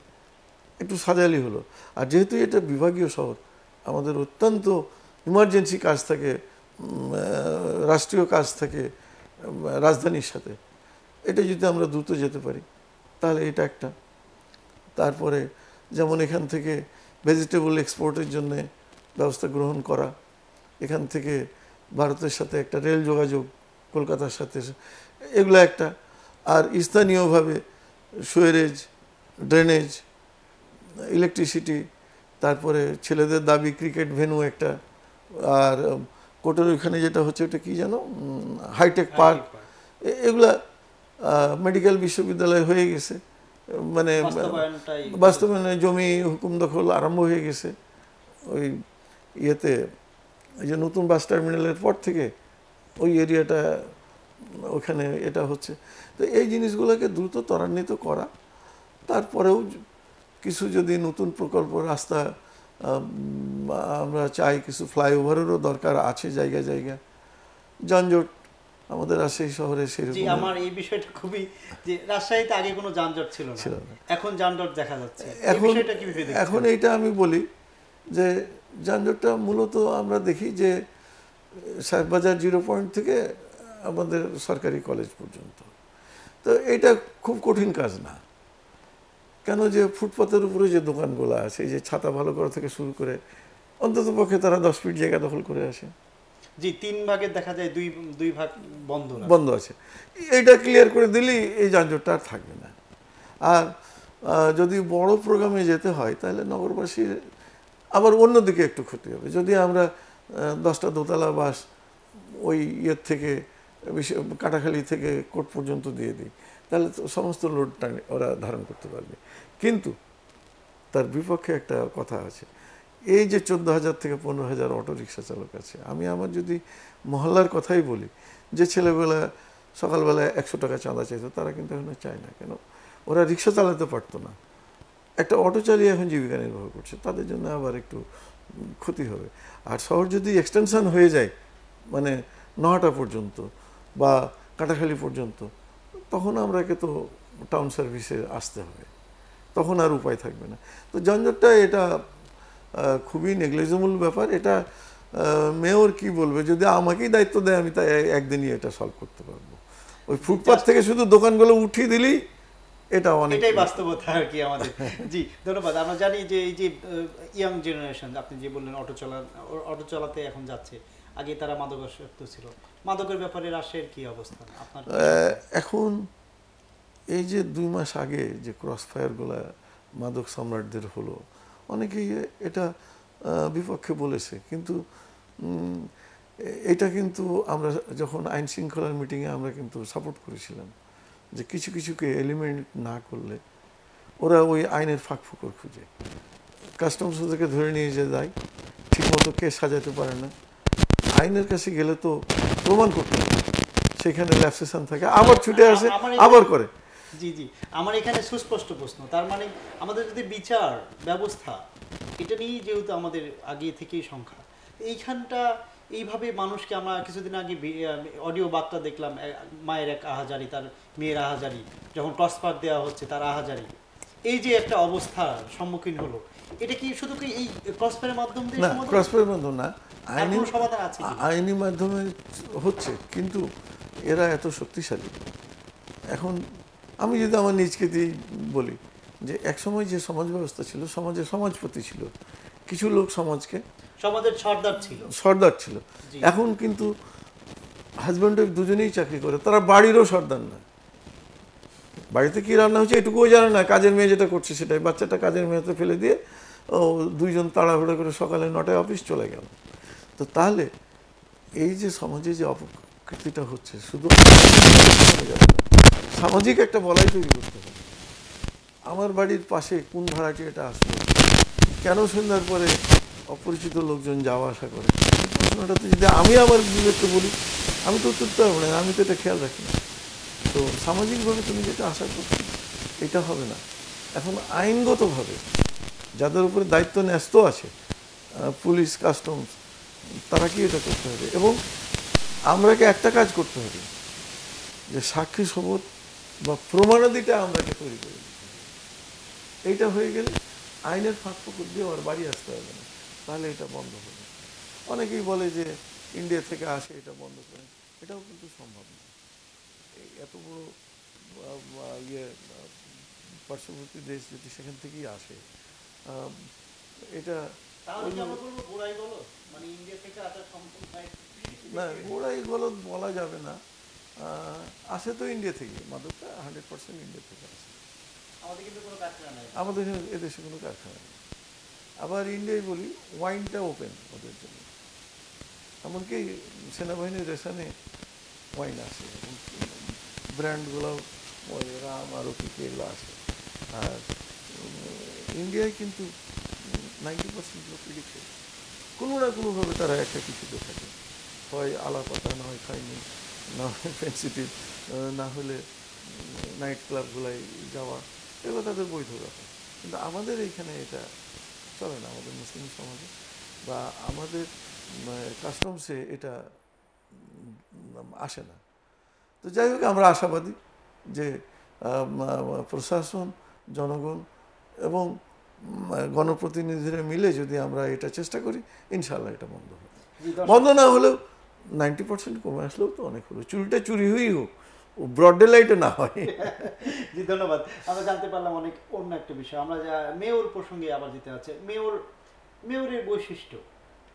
একটু সাজালি হলো আর যেহেতু এটা বিভাগীয় শহর আমাদের অত্যন্ত ইমার্জেন্সি কাজ থাকে রাষ্ট্রীয় কাজ থাকে রাজধানীর সাথে এটা যদি আমরা দ্রুত যেতে পারি তাহলে এটা একটা তারপরে যেমন এখান থেকে ভেজিটেবল এক্সপোর্টের জন্যে ব্যবস্থা গ্রহণ করা এখান থেকে ভারতের সাথে একটা রেল যোগাযোগ কলকাতার সাথে এগুলো একটা আর স্থানীয়ভাবে সুয়েরেজ ড্রেনেজ ইলেকট্রিসিটি তারপরে ছেলেদের দাবি ক্রিকেট ভেনু একটা আর কোটের ওইখানে যেটা হচ্ছে ওটা কি যেন হাইটেক পার্ক এগুলা মেডিকেল বিশ্ববিদ্যালয় হয়ে গেছে মানে বাস্তবায়নে জমি হুকুম দখল আরম্ভ হয়ে গেছে ওই ইয়েতে এই যে নতুন বাস টার্মিনালের পর থেকে ওই এরিয়াটা ওখানে এটা হচ্ছে তো এই জিনিসগুলোকে দ্রুত ত্বরান্বিত করা তারপরেও কিছু যদি নতুন প্রকল্প রাস্তা আমরা চাই কিছু ফ্লাইওভারেরও দরকার আছে জায়গা জায়গা যানজট আমাদের রাজশাহী শহরে সেরকম আমার এই বিষয়টা খুবই যে রাজশাহীতে আগে কোনো যানজট ছিল না এখন যানজট দেখা যাচ্ছে এখন এখন এইটা আমি বলি যে যানজটটা মূলত আমরা দেখি যে সাহেববাজার জিরো পয়েন্ট থেকে আমাদের সরকারি কলেজ পর্যন্ত তো এটা খুব কঠিন কাজ না কেন যে ফুটপাথের উপরে যে দোকানগুলো আছে এই যে ছাতা ভালো করা থেকে শুরু করে অন্তত পক্ষে তারা দশ ফিট জায়গা দখল করে আসে যে তিন ভাগের দেখা যায় দুই দুই ভাগ বন্ধ বন্ধ আছে এইটা ক্লিয়ার করে দিলেই এই যানজটটা আর থাকবে না আর যদি বড় প্রোগ্রামে যেতে হয় তাহলে নগরবাসীর আবার অন্যদিকে একটু ক্ষতি হবে যদি আমরা দশটা দোতলা বাস ওই ইয়ের থেকে কাটাখালি থেকে কোট পর্যন্ত দিয়ে দিই তাহলে সমস্ত লোডটা ওরা ধারণ করতে পারবে কিন্তু তার বিপক্ষে একটা কথা আছে এই যে চোদ্দ হাজার থেকে পনেরো হাজার রিক্সা চালক আছে আমি আমার যদি মহল্লার কথাই বলি যে ছেলেবেলা সকালবেলা একশো টাকা চাঁদা চাইতো তারা কিন্তু এখন চায় না কেন ওরা রিক্সা চালাতে পারতো না একটা অটো চালিয়ে এখন জীবিকা নির্বাহ করছে তাদের জন্য আবার একটু ক্ষতি হবে আর শহর যদি এক্সটেনশন হয়ে যায় মানে নহাটা পর্যন্ত বা কাটাখালি পর্যন্ত তখন আমরাকে তো টাউন সার্ভিসে আসতে হবে তখন আর উপায় থাকবে না তো যানজটটা এটা খুবই নেগলিজেবল ব্যাপার এটা মেয়র কি বলবে যদি আমাকেই দায়িত্ব দেয় আমি তাই একদিনই এটা সলভ করতে পারবো ওই ফুটপাথ থেকে শুধু দোকানগুলো উঠিয়ে দিলেই এটা অনেক এটাই বাস্তবতা আর কি আমাদের জি ধন্যবাদ আমরা জানি যে এই যে ইয়াং জেনারেশন আপনি যে বললেন অটো চলা অটো চলাতে এখন যাচ্ছে আগে তারা মাদকাসক্ত ছিল মাদকের ব্যাপারে রাশের কি অবস্থা আপনার এখন এই যে দুই মাস আগে যে ক্রসফায়ারগুলো মাদক সম্রাটদের হলো অনেকেই এটা বিপক্ষে বলেছে কিন্তু এটা কিন্তু আমরা যখন আইন শৃঙ্খলার মিটিংয়ে আমরা কিন্তু সাপোর্ট করেছিলাম যে কিছু কিছুকে এলিমেন্ট না করলে ওরা ওই আইনের ফাঁক ফুকর খুঁজে কাস্টমস ওদেরকে ধরে নিয়ে যে যায় ঠিকমতো কে সাজাতে পারে না আইনের কাছে গেলে তো প্রমাণ করতে সেখানে ল্যাপসেশন থাকে আবার ছুটে আসে আবার করে জি জি আমার এখানে সুস্পষ্ট প্রশ্ন তার মানে আমাদের যদি বিচার ব্যবস্থা এটা নিয়েই যেহেতু আমাদের আগে থেকেই সংখ্যা এইখানটা এইভাবে মানুষকে আমরা কিছুদিন আগে অডিও বার্তা দেখলাম মায়ের এক আহাজারি তার মেয়ের আহাজারি যখন টসপাক দেওয়া হচ্ছে তার আহাজারি এই যে একটা অবস্থা সম্মুখীন হলো এটা কি শুধু কি এই ক্রসপারের মাধ্যম দিয়ে না ক্রসপারের মাধ্যম না আইনি সমাধান আছে আইনি মাধ্যমে হচ্ছে কিন্তু এরা এত শক্তিশালী এখন আমি যদি আমার নিজকে বলি যে এক সময় যে সমাজ ব্যবস্থা ছিল সমাজে সমাজপতি ছিল কিছু লোক সমাজকে সমাজের সর্দার ছিল সর্দার ছিল এখন কিন্তু হাজব্যান্ড ওয়াইফ দুজনেই চাকরি করে তারা বাড়িরও সর্দার না বাড়িতে কী রান্না হচ্ছে এটুকুও জানে না কাজের মেয়ে যেটা করছে সেটাই বাচ্চাটা কাজের মেয়েতে ফেলে দিয়ে ও দুইজন তাড়াহুড়ো করে সকালে নটায় অফিস চলে গেল তো তাহলে এই যে সমাজে যে অপকৃতিটা হচ্ছে শুধু সামাজিক একটা বলাই তৈরি করতে হবে আমার বাড়ির পাশে কোন ভাড়াটি এটা আসবে কেন সন্ধ্যার পরে অপরিচিত লোকজন যাওয়া আসা করে প্রশ্নটা তো যদি আমি আমার বিবেককে বলি আমি তো উত্তর পারবো না আমি তো এটা খেয়াল রাখি না তো সামাজিকভাবে তুমি যেটা আশা করছো এটা হবে না এখন আইনগতভাবে যাদের উপরে দায়িত্ব ন্যস্ত আছে পুলিশ কাস্টমস তারা কি এটা করতে হবে এবং আমরাকে একটা কাজ করতে হবে যে সাক্ষী শপথ বা প্রমাণাদিটা আমরাকে তৈরি করে এইটা হয়ে গেলে আইনের ফাঁক ফুকুর দিয়ে আমার বাড়ি আসতে হবে না তাহলে এটা বন্ধ হবে অনেকেই বলে যে ইন্ডিয়া থেকে আসে এটা বন্ধ করে এটাও কিন্তু সম্ভব না এত বড় ইয়ে পার্শ্ববর্তী দেশ যদি সেখান থেকেই আসে এটা মানে না গোড়াই বলো বলা যাবে না আসে তো ইন্ডিয়া থেকে মাদকটা হান্ড্রেড পার্সেন্ট ইন্ডিয়া থেকে আসে আমাদের এখানে এদেশে কোনো কারখানা নেই আবার ইন্ডিয়ায় বলি ওয়াইনটা ওপেন ওদের জন্য এমনকি সেনাবাহিনীর রেশনে ওয়াইন আসে ব্র্যান্ডগুলো রাম আরও কি এগুলো আছে আর ইন্ডিয়ায় কিন্তু নাইনটি পার্সেন্ট লোক লিখে কোনো না কোনোভাবে তারা একটা কিছু থাকে হয় আলাপাতা না হয় খায়নি না হলে ফ্রেন্ডশিপে না হলে নাইট ক্লাবগুলাই যাওয়া এগুলো তাদের বৈধ ব্যাপার কিন্তু আমাদের এইখানে এটা চলে না আমাদের মুসলিম সমাজে বা আমাদের কাস্টমসে মানে, এটা আসে না তো যাই হোক আমরা আশাবাদী যে প্রশাসন জনগণ এবং গণপ্রতিনিধিরা মিলে যদি আমরা এটা চেষ্টা করি ইনশাল্লাহ এটা বন্ধ হবে বন্ধ না হলেও নাইনটি পার্সেন্ট কমে আসলেও তো অনেক হলো চুরিটা চুরি হয়েই হোক ও ব্রড ডেলাইটে না হয় জি ধন্যবাদ আমরা জানতে পারলাম অনেক অন্য একটা বিষয় আমরা যা মেয়র প্রসঙ্গে আবার যেতে আছে মেয়র মেয়রের বৈশিষ্ট্য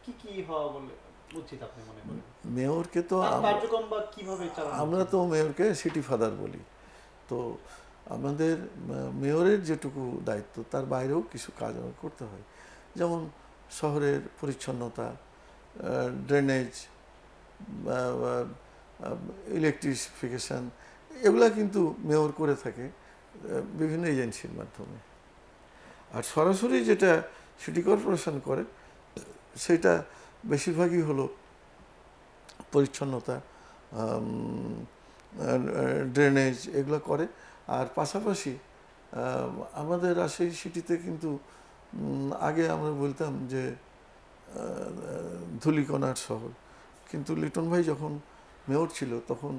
কি কি হওয়া বলে উচিত আপনি মনে করেন মেয়রকে তো কার্যক্রম বা কিভাবে আমরা তো মেয়রকে সিটি ফাদার বলি তো আমাদের মেয়রের যেটুকু দায়িত্ব তার বাইরেও কিছু কাজ করতে হয় যেমন শহরের পরিচ্ছন্নতা ড্রেনেজ ইলেকট্রিফিকেশান এগুলা কিন্তু মেয়র করে থাকে বিভিন্ন এজেন্সির মাধ্যমে আর সরাসরি যেটা সিটি কর্পোরেশন করে সেটা বেশিরভাগই হলো পরিচ্ছন্নতা ড্রেনেজ এগুলো করে আর পাশাপাশি আমাদের রাজশাহী সিটিতে কিন্তু আগে আমরা বলতাম যে ধুলিকণার শহর কিন্তু লিটন ভাই যখন মেয়র ছিল তখন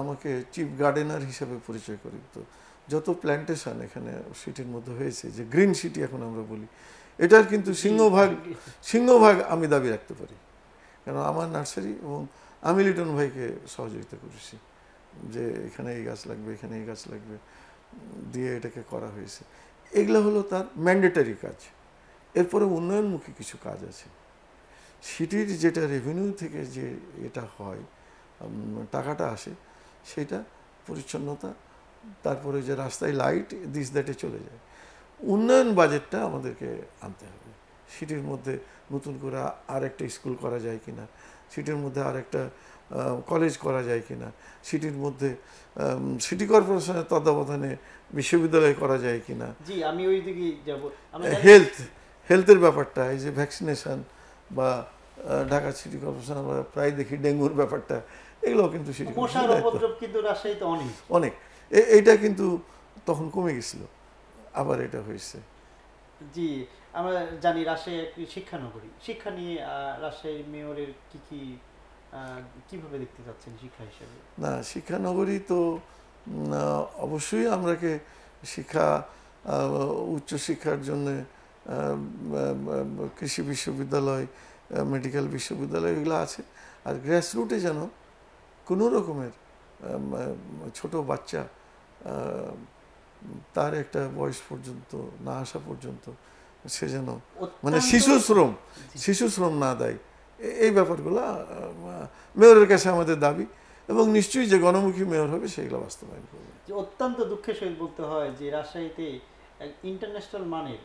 আমাকে চিফ গার্ডেনার হিসেবে পরিচয় করি তো যত প্ল্যান্টেশন এখানে সিটির মধ্যে হয়েছে যে গ্রিন সিটি এখন আমরা বলি এটার কিন্তু সিংহভাগ সিংহভাগ আমি দাবি রাখতে পারি কেন আমার নার্সারি এবং আমি লিটন ভাইকে সহযোগিতা করেছি যে এখানে এই গাছ লাগবে এখানে এই গাছ লাগবে দিয়ে এটাকে করা হয়েছে এগুলো হলো তার ম্যান্ডেটারি কাজ এরপরে উন্নয়নমুখী কিছু কাজ আছে সিটির যেটা রেভিনিউ থেকে যে এটা হয় টাকাটা আসে সেটা পরিচ্ছন্নতা তারপরে যে রাস্তায় লাইট দিস দ্যাটে চলে যায় উন্নয়ন বাজেটটা আমাদেরকে আনতে হবে সিটির মধ্যে নতুন করে আর একটা স্কুল করা যায় কিনা সিটির মধ্যে আর একটা কলেজ করা যায় কিনা সিটির মধ্যে সিটি কর্পোরেশনের তত্ত্বাবধানে বিশ্ববিদ্যালয় করা যায় কিনা না আমি হেলথ হেলথের ব্যাপারটা এই যে ভ্যাকসিনেশন বা ঢাকা সিটি কর্পোরেশন আমরা প্রায় দেখি ডেঙ্গুর ব্যাপারটা এগুলো কিন্তু সিটি অনেক অনেক এইটা কিন্তু তখন কমে গেছিল আবার এটা হয়েছে জি আমরা জানি রাজশাহী একটি শিক্ষানগরী শিক্ষা নিয়ে রাজশাহীর মেয়রের কি কি কিভাবে দেখতে পাচ্ছেন শিক্ষা হিসেবে না শিক্ষানগরী তো অবশ্যই আমরাকে শিক্ষা উচ্চশিক্ষার জন্য কৃষি বিশ্ববিদ্যালয় মেডিকেল বিশ্ববিদ্যালয় এগুলো আছে আর গ্রাসরুটে যেন কোনো রকমের ছোট বাচ্চা তার একটা বয়স পর্যন্ত না আসা পর্যন্ত সে যেন মানে শিশু শ্রম শিশু শ্রম না দেয় এই ব্যাপারগুলো মেয়রের কাছে আমাদের দাবি এবং নিশ্চয়ই যে গণমুখী মেয়র হবে সেগুলো বাস্তবায়ন করবে অত্যন্ত দুঃখের সহিত বলতে হয় যে রাজশাহীতে ইন্টারন্যাশনাল মানের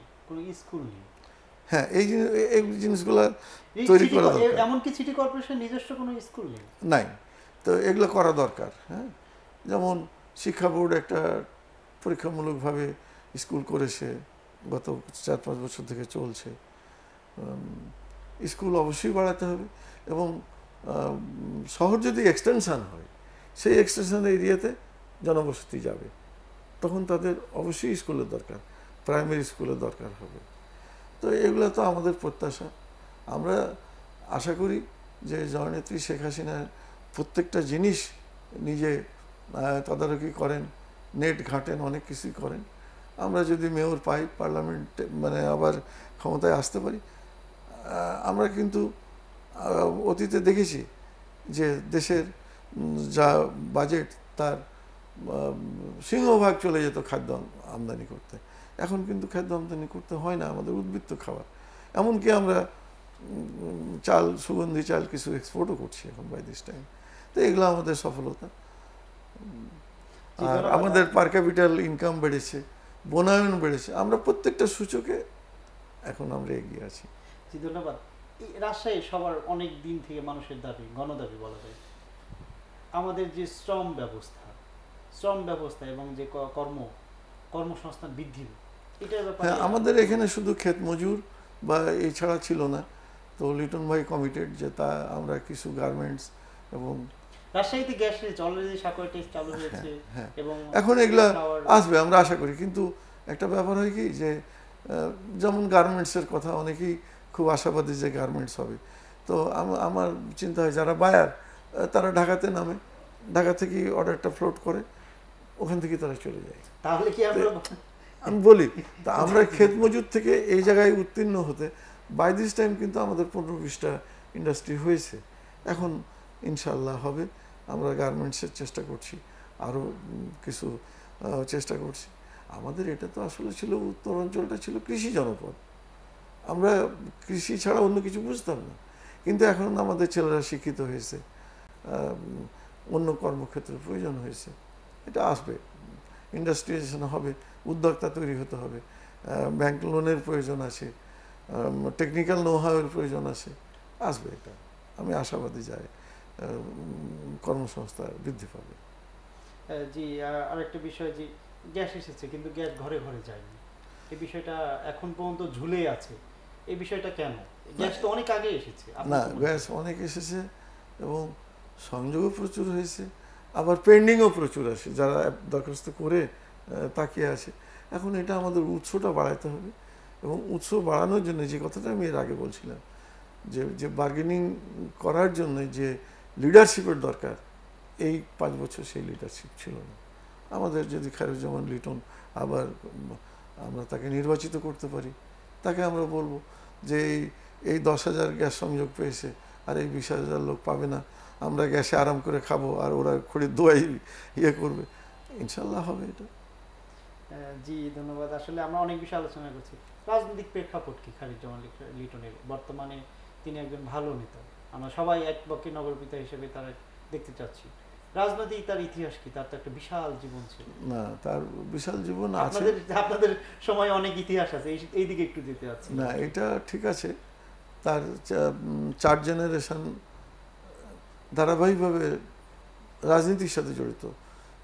স্কুল হ্যাঁ এই এই জিনিসগুলো তৈরি করা দরকার এমনকি কর্পোরেশন নিজস্ব কোনো স্কুল নাই তো এগুলো করা দরকার হ্যাঁ যেমন শিক্ষা বোর্ড একটা পরীক্ষামূলকভাবে স্কুল করেছে গত চার পাঁচ বছর থেকে চলছে স্কুল অবশ্যই বাড়াতে হবে এবং শহর যদি এক্সটেনশান হয় সেই এক্সটেনশান এরিয়াতে জনবসতি যাবে তখন তাদের অবশ্যই স্কুলের দরকার প্রাইমারি স্কুলে দরকার হবে তো এগুলো তো আমাদের প্রত্যাশা আমরা আশা করি যে জননেত্রী শেখ হাসিনার প্রত্যেকটা জিনিস নিজে তদারকি করেন নেট ঘাটেন অনেক কিছুই করেন আমরা যদি মেয়র পাই পার্লামেন্টে মানে আবার ক্ষমতায় আসতে পারি আমরা কিন্তু অতীতে দেখেছি যে দেশের যা বাজেট তার সিংহভাগ চলে যেত খাদ্য আমদানি করতে এখন কিন্তু খাদ্য আমদানি করতে হয় না আমাদের উদ্বৃত্ত খাবার এমনকি আমরা চাল সুগন্ধি চাল কিছু এক্সপোর্টও করছি এখন বাই দিস টাইম তো এগুলো আমাদের সফলতা আর আমাদের পার ক্যাপিটাল ইনকাম বেড়েছে বনায়ন বেড়েছে আমরা প্রত্যেকটা সূচকে এখন আমরা এগিয়ে আছি ধন্যবাদ রাজশাহী সবার অনেক দিন থেকে মানুষের দাবি গণদাবি বলা যায় আমাদের যে শ্রম ব্যবস্থা শ্রম ব্যবস্থা এবং যে কর্ম কর্মসংস্থান বৃদ্ধি হ্যাঁ আমাদের এখানে শুধু ক্ষেত মজুর বা এছাড়া ছিল না তো লিটন ভাই কমিটেড যে তা আমরা কিছু গার্মেন্টস এবং হ্যাঁ, হ্যাঁ। এবং এখন এগুলা আসবে আমরা আশা করি কিন্তু একটা ব্যাপার হয় কি যে যেমন গার্মেন্টসের কথা অনেকেই খুব আশাবাদী যে গার্মেন্টস হবে তো আমার চিন্তা হয় যারা বায়ার তারা ঢাকাতে নামে ঢাকা থেকে অর্ডারটা ফ্লোট করে ওখান থেকে তারা চলে যায় তাহলে কি আমরা আমি বলি তা আমরা ক্ষেত মজুর থেকে এই জায়গায় উত্তীর্ণ হতে বাই দিস টাইম কিন্তু আমাদের পনেরো বিশটা ইন্ডাস্ট্রি হয়েছে এখন ইনশাল্লাহ হবে আমরা গার্মেন্টসের চেষ্টা করছি আরও কিছু চেষ্টা করছি আমাদের এটা তো আসলে ছিল উত্তর অঞ্চলটা ছিল কৃষি জনপদ আমরা কৃষি ছাড়া অন্য কিছু বুঝতাম না কিন্তু এখন আমাদের ছেলেরা শিক্ষিত হয়েছে অন্য কর্মক্ষেত্রের প্রয়োজন হয়েছে এটা আসবে ইন্ডাস্ট্রিয়েশন হবে উদ্যোক্তা তৈরি হতে হবে ব্যাংক লোনের প্রয়োজন আছে টেকনিক্যাল নোহাওয়ের প্রয়োজন আছে আসবে এটা আমি আশাবাদী যাই কর্মসংস্থা বৃদ্ধি পাবে জি আরেকটা বিষয় যে গ্যাস এসেছে কিন্তু গ্যাস ঘরে ঘরে যায়নি এই বিষয়টা এখন পর্যন্ত ঝুলে আছে এই বিষয়টা কেন গ্যাস তো অনেক আগে এসেছে না গ্যাস অনেক এসেছে এবং সংযোগও প্রচুর হয়েছে আবার পেন্ডিংও প্রচুর আছে যারা দরখাস্ত করে তাকিয়ে আছে এখন এটা আমাদের উৎসটা বাড়াতে হবে এবং উৎস বাড়ানোর জন্য যে কথাটা আমি এর আগে বলছিলাম যে যে বার্গেনিং করার জন্য যে লিডারশিপের দরকার এই পাঁচ বছর সেই লিডারশিপ ছিল না আমাদের যদি খারুজ্জামান লিটন আবার আমরা তাকে নির্বাচিত করতে পারি তাকে আমরা বলবো যে এই এই দশ হাজার গ্যাস সংযোগ পেয়েছে আর এই বিশ হাজার লোক পাবে না আমরা গ্যাসে আরাম করে খাবো আর ওরা খড়ি দোয়াই ইয়ে করবে ইনশাল্লাহ হবে এটা জি ধন্যবাদ আসলে আমরা অনেক বিষয় আলোচনা করছি রাজনৈতিক প্রেক্ষাপট কি খালিদ জামাল লিটনের বর্তমানে তিনি একজন ভালো নেতা আমরা সবাই এক পক্ষে নগরপিতা হিসেবে তার দেখতে চাচ্ছি রাজনৈতিক তার ইতিহাস কি তার তো একটা বিশাল জীবন ছিল না তার বিশাল জীবন আছে আপনাদের সময় অনেক ইতিহাস আছে এই দিকে একটু যেতে আছে না এটা ঠিক আছে তার চার জেনারেশন ধারাবাহিকভাবে রাজনীতির সাথে জড়িত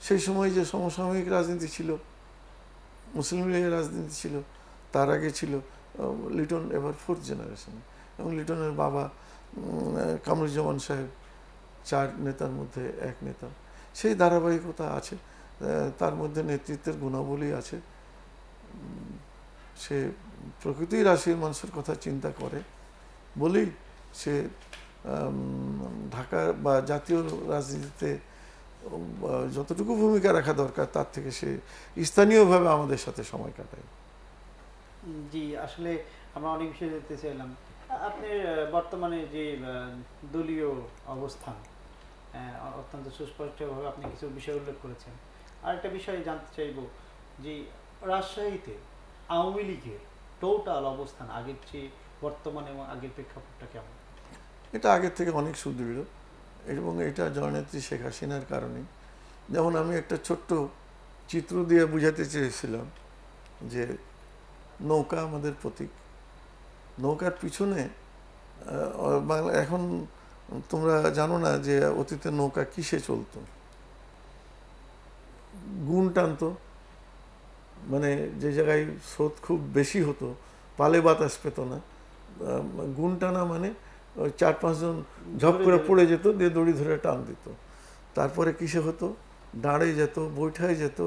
সেই সময় যে সমসাময়িক রাজনীতি ছিল মুসলিম লীগের রাজনীতি ছিল তার আগে ছিল লিটন এবার ফোর্থ জেনারেশন এবং লিটনের বাবা কামরুজ্জামান সাহেব চার নেতার মধ্যে এক নেতা সেই ধারাবাহিকতা আছে তার মধ্যে নেতৃত্বের গুণাবলী আছে সে প্রকৃতি রাশির মানুষের কথা চিন্তা করে বলেই সে ঢাকা বা জাতীয় রাজনীতিতে যতটুকু ভূমিকা রাখা দরকার তার থেকে সে স্থানীয়ভাবে আমাদের সাথে সময় কাটায় জি আসলে আমরা অনেক বিষয়ে দেখতে চাইলাম আপনার বর্তমানে যে দলীয় অবস্থান অত্যন্ত সুস্পষ্টভাবে আপনি কিছু বিষয় উল্লেখ করেছেন আরেকটা বিষয় জানতে চাইব যে রাজশাহীতে আওয়ামী লীগের টোটাল অবস্থান আগের চেয়ে বর্তমানে এবং আগের প্রেক্ষাপটটা কেমন এটা আগের থেকে অনেক সুদৃঢ় এবং এটা জয়নেত্রী শেখ হাসিনার কারণে যেমন আমি একটা ছোট্ট চিত্র দিয়ে বুঝাতে চেয়েছিলাম যে নৌকা আমাদের প্রতীক নৌকার পিছনে বাংলা এখন তোমরা জানো না যে অতীতে নৌকা কিসে চলতো গুণ টানত মানে যে জায়গায় স্রোত খুব বেশি হতো পালে বাতাস পেত না গুণ টানা মানে ওই চার পাঁচজন ঝপ করে পড়ে যেত দিয়ে দড়ি ধরে টান দিত তারপরে কিসে হতো দাঁড়ে যেত বৈঠায় যেত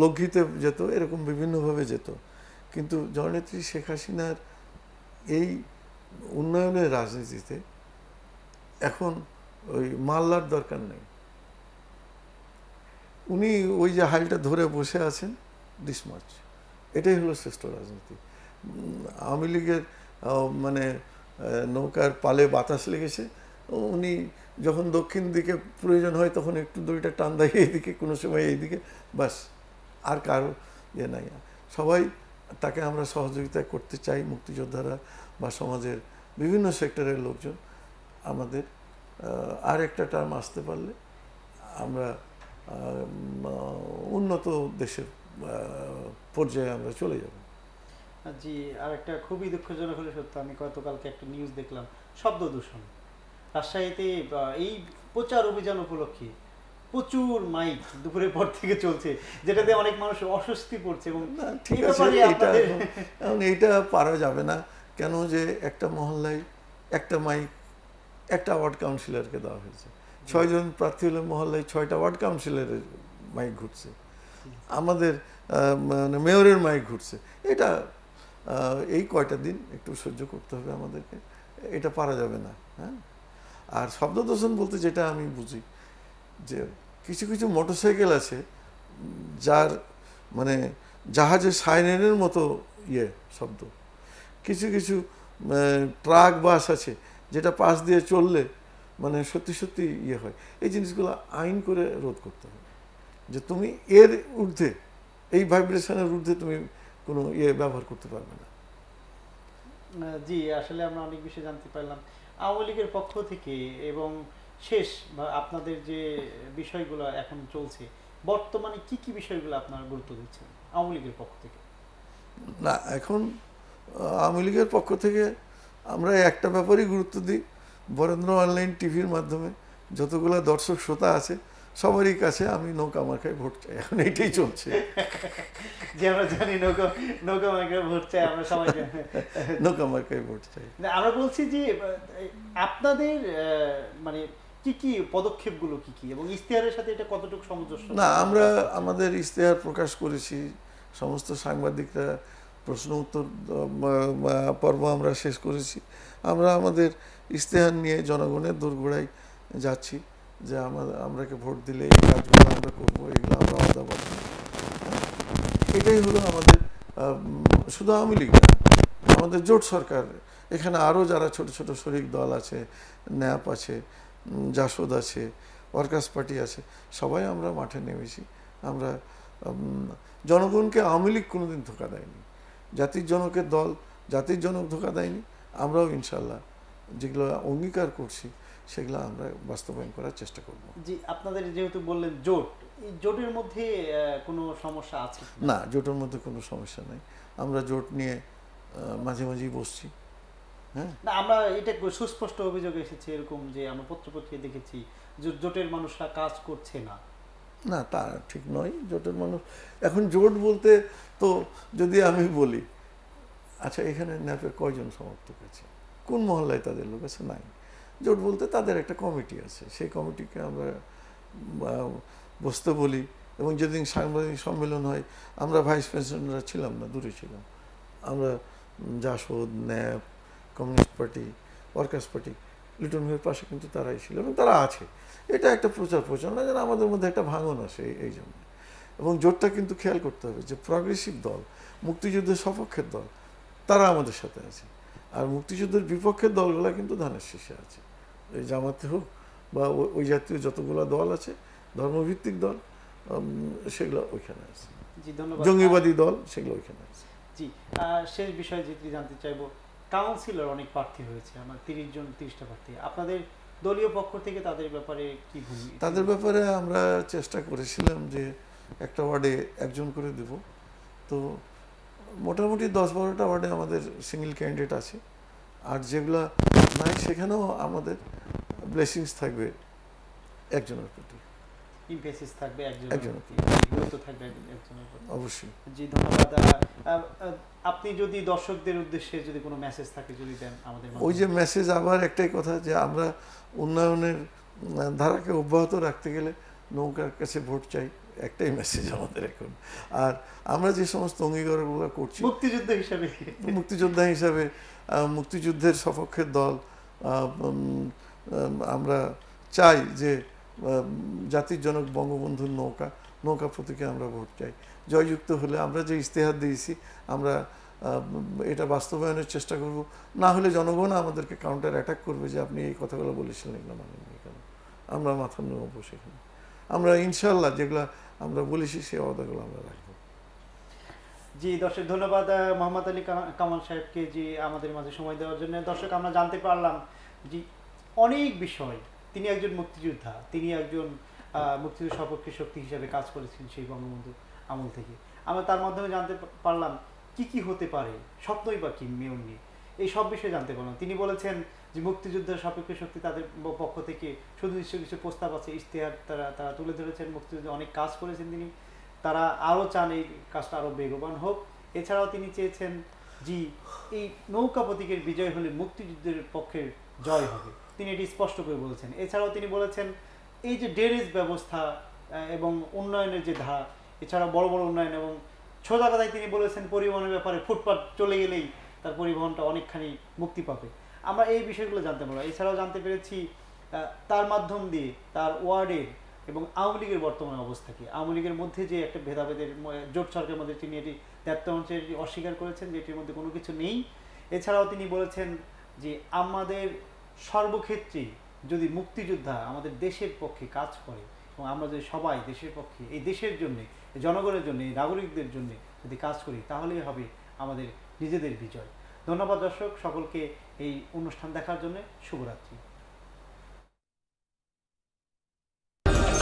লক্ষ্মীতে যেত এরকম বিভিন্নভাবে যেত কিন্তু জননেত্রী শেখ হাসিনার এই উন্নয়নের রাজনীতিতে এখন ওই মাল্লার দরকার নেই উনি ওই যে হাইলটা ধরে বসে আছেন ডিসমার্চ এটাই হলো শ্রেষ্ঠ রাজনীতি আওয়ামী লীগের মানে নৌকার পালে বাতাস লেগেছে উনি যখন দক্ষিণ দিকে প্রয়োজন হয় তখন একটু দড়িটা টান দেয় এইদিকে কোনো সময় এইদিকে বাস আর কারো ইয়ে নাই সবাই তাকে আমরা সহযোগিতা করতে চাই মুক্তিযোদ্ধারা বা সমাজের বিভিন্ন সেক্টরের লোকজন আমাদের আর একটা টার্ম আসতে পারলে আমরা উন্নত দেশের পর্যায়ে আমরা চলে যাব জি আর একটা খুবই দুঃখজনক হলো সত্য আমি গতকালকে একটা নিউজ দেখলাম শব্দ দূষণ রাজশাহীতে এই প্রচার অভিযান উপলক্ষে প্রচুর মাইক দুপুরের পর থেকে চলছে যেটাতে অনেক মানুষ অস্বস্তি পড়ছে এবং ঠিক আছে এটা এইটা পারা যাবে না কেন যে একটা মহল্লায় একটা মাইক একটা ওয়ার্ড কাউন্সিলরকে দেওয়া হয়েছে ছয়জন প্রার্থী হলে মহল্লায় ছয়টা ওয়ার্ড কাউন্সিলরের মাইক ঘুরছে আমাদের মানে মেয়রের মাইক ঘুরছে এটা এই কয়টা দিন একটু সহ্য করতে হবে আমাদেরকে এটা পারা যাবে না হ্যাঁ আর শব্দ দূষণ বলতে যেটা আমি বুঝি যে কিছু কিছু মোটরসাইকেল আছে যার মানে জাহাজের সাইরেনের মতো ইয়ে শব্দ কিছু কিছু ট্রাক বাস আছে যেটা পাশ দিয়ে চললে মানে সত্যি সত্যি ইয়ে হয় এই জিনিসগুলো আইন করে রোধ করতে হবে যে তুমি এর ঊর্ধ্বে এই ভাইব্রেশনের ঊর্ধ্বে তুমি কোনো ইয়ে ব্যবহার করতে পারবে না জি আসলে আমরা অনেক বিষয় জানতে পারলাম আওয়ামী লীগের পক্ষ থেকে এবং শেষ বা আপনাদের যে বিষয়গুলো এখন চলছে বর্তমানে কি কি বিষয়গুলো আপনারা গুরুত্ব দিচ্ছেন আওয়ামী লীগের পক্ষ থেকে না এখন আওয়ামী লীগের পক্ষ থেকে আমরা একটা ব্যাপারেই গুরুত্ব দিই বরেন্দ্র অনলাইন টিভির মাধ্যমে যতগুলো দর্শক শ্রোতা আছে সবারই কাছে আমি নৌকা মার্কায় ভোট চাই এখন এইটাই চলছে যে আমরা জানি নৌকা নৌকা মার্কায় ভোট চাই নৌকা মার্কায় ভোট চাই আমরা বলছি যে আপনাদের মানে কি কি পদক্ষেপগুলো কি কি এবং ইশতেহারের সাথে এটা কতটুকু সামঞ্জস্য না আমরা আমাদের ইশতেহার প্রকাশ করেছি সমস্ত সাংবাদিকরা প্রশ্ন উত্তর পর্ব আমরা শেষ করেছি আমরা আমাদের ইশতেহার নিয়ে জনগণের দোরগোড়ায় যাচ্ছি যে আমাদের আমরাকে ভোট দিলে এই কাজগুলো আমরা করবো এগুলো আমরা অদাবাদ হ্যাঁ? এটাই হলো আমাদের শুধু আওয়ামী লীগ আমাদের জোট সরকার এখানে আরও যারা ছোট ছোট শরিক দল আছে ন্যাপ আছে জাসদ আছে ওয়ার্কার্স পার্টি আছে সবাই আমরা মাঠে নেমেছি আমরা জনগণকে আওয়ামী লীগ দিন ধোকা দেয়নি জাতির জনকের দল জাতির জনক ধোকা দেয়নি আমরাও ইনশাল্লাহ যেগুলো অঙ্গীকার করছি সেগুলো আমরা বাস্তবায়ন করার চেষ্টা করব জি আপনাদের যেহেতু বললেন জোট এই জোটের মধ্যে কোনো সমস্যা আছে না জোটের মধ্যে কোনো সমস্যা নাই আমরা জোট নিয়ে মাঝে মাঝেই বসছি হ্যাঁ না আমরা এটা সুস্পষ্ট অভিযোগ এসেছে এরকম যে আমরা পত্রপত্রিকায় দেখেছি যে জোটের মানুষরা কাজ করছে না না তা ঠিক নয় জোটের মানুষ এখন জোট বলতে তো যদি আমি বলি আচ্ছা এখানে ন্যাপের কয়জন সমর্থক আছে কোন মহল্লায় তাদের লোক আছে নাই জোট বলতে তাদের একটা কমিটি আছে সেই কমিটিকে আমরা বসতে বলি এবং যেদিন সাংবাদিক সম্মেলন হয় আমরা ভাইস প্রেসিডেন্টরা ছিলাম না দূরে ছিলাম আমরা JSD NAP communist party workers party Liton ভাইয়ের পাশে কিন্তু তারাই ছিল এবং তারা আছে এটা একটা প্রচার প্রচারণা যেন আমাদের মধ্যে একটা ভাঙন আছে এই জন্য এবং জোটটা কিন্তু খেয়াল করতে হবে যে প্রগ্রেসিভ দল মুক্তিযুদ্ধের সপক্ষের দল তারা আমাদের সাথে আছে আর মুক্তিযুদ্ধের বিপক্ষের দলগুলো কিন্তু ধানের শীর্ষে আছে জামাতে হোক বা ওই জাতীয় যতগুলো দল আছে ধর্মভিত্তিক দল সেগুলো ওইখানে আছে জঙ্গিবাদী দল সেগুলো ওইখানে আছে জি শেষ বিষয়ে যেটি জানতে চাইবো কাউন্সিলর অনেক প্রার্থী হয়েছে আমার তিরিশ জন তিরিশটা প্রার্থী আপনাদের দলীয় পক্ষ থেকে তাদের ব্যাপারে কি তাদের ব্যাপারে আমরা চেষ্টা করেছিলাম যে একটা ওয়ার্ডে একজন করে দেব তো মোটামুটি দশ বারোটা ওয়ার্ডে আমাদের সিঙ্গেল ক্যান্ডিডেট আছে আর যেগুলো নাই সেখানেও আমাদের ব্লেসিংস থাকবে একজনের প্রতি থাকবে একজনের থাকবে একজনের অবশ্যই আপনি যদি দর্শকদের উদ্দেশ্যে যদি কোনো মেসেজ থাকে যদি দেন আমাদের ওই যে মেসেজ আবার একটাই কথা যে আমরা উন্নয়নের ধারাকে অব্যাহত রাখতে গেলে নৌকার কাছে ভোট চাই একটাই মেসেজ আমাদের এখন আর আমরা যে সমস্ত অঙ্গীকার করছি মুক্তিযোদ্ধা হিসাবে মুক্তিযোদ্ধা হিসাবে মুক্তিযুদ্ধের সপক্ষের দল আমরা চাই যে জাতির জনক বঙ্গবন্ধুর নৌকা নৌকা প্রতীকে আমরা ভোট চাই জয়যুক্ত হলে আমরা যে ইস্তেহার দিয়েছি আমরা এটা বাস্তবায়নের চেষ্টা করব না হলে জনগণ আমাদেরকে কাউন্টার অ্যাটাক করবে যে আপনি এই কথাগুলো বলেছিলেন এগুলো মাননীয় কেন আমরা মাথা নেব সেখানে আমরা ইনশাল্লাহ যেগুলো আমরা বলেছি সেই অদাগুলো আমরা রাখি জি দর্শক ধন্যবাদ মোহাম্মদ আলী কামাল সাহেবকে জি আমাদের মাঝে সময় দেওয়ার জন্য দর্শক আমরা জানতে পারলাম জি অনেক বিষয় তিনি একজন মুক্তিযোদ্ধা তিনি একজন মুক্তিযুদ্ধ সপক্ষে শক্তি হিসাবে কাজ করেছেন সেই বঙ্গবন্ধু আমল থেকে আমরা তার মাধ্যমে জানতে পারলাম কি কি হতে পারে স্বপ্নই বা কি মেয়র নিয়ে এই সব বিষয়ে জানতে পারলাম তিনি বলেছেন যে মুক্তিযুদ্ধের সাপেক্ষ শক্তি তাদের পক্ষ থেকে শুধু নিশ্চয় কিছু প্রস্তাব আছে ইশতেহার তারা তারা তুলে ধরেছেন মুক্তিযুদ্ধে অনেক কাজ করেছেন তিনি তারা আরও চান এই কাজটা আরও বেগবান হোক এছাড়াও তিনি চেয়েছেন জি এই নৌকা প্রতীকের বিজয় হলে মুক্তিযুদ্ধের পক্ষের জয় হবে তিনি এটি স্পষ্ট করে বলেছেন এছাড়াও তিনি বলেছেন এই যে ডেরেজ ব্যবস্থা এবং উন্নয়নের যে ধারা এছাড়া বড় বড় উন্নয়ন এবং সোজা কথায় তিনি বলেছেন পরিবহনের ব্যাপারে ফুটপাথ চলে গেলেই তার পরিবহনটা অনেকখানি মুক্তি পাবে আমরা এই বিষয়গুলো জানতে পারবো এছাড়াও জানতে পেরেছি তার মাধ্যম দিয়ে তার ওয়ার্ডের এবং আওয়ামী লীগের বর্তমান অবস্থা কি আওয়ামী লীগের মধ্যে যে একটা ভেদাভেদের জোট সরকারের মধ্যে তিনি এটি ত্যাগ অংশে অস্বীকার করেছেন যে এটির মধ্যে কোনো কিছু নেই এছাড়াও তিনি বলেছেন যে আমাদের সর্বক্ষেত্রেই যদি মুক্তিযোদ্ধা আমাদের দেশের পক্ষে কাজ করে এবং আমরা যদি সবাই দেশের পক্ষে এই দেশের জন্যে জনগণের জন্য নাগরিকদের জন্য যদি কাজ করি তাহলেই হবে আমাদের নিজেদের বিজয় ধন্যবাদ দর্শক সকলকে এই অনুষ্ঠান দেখার জন্য শুভরাত্রি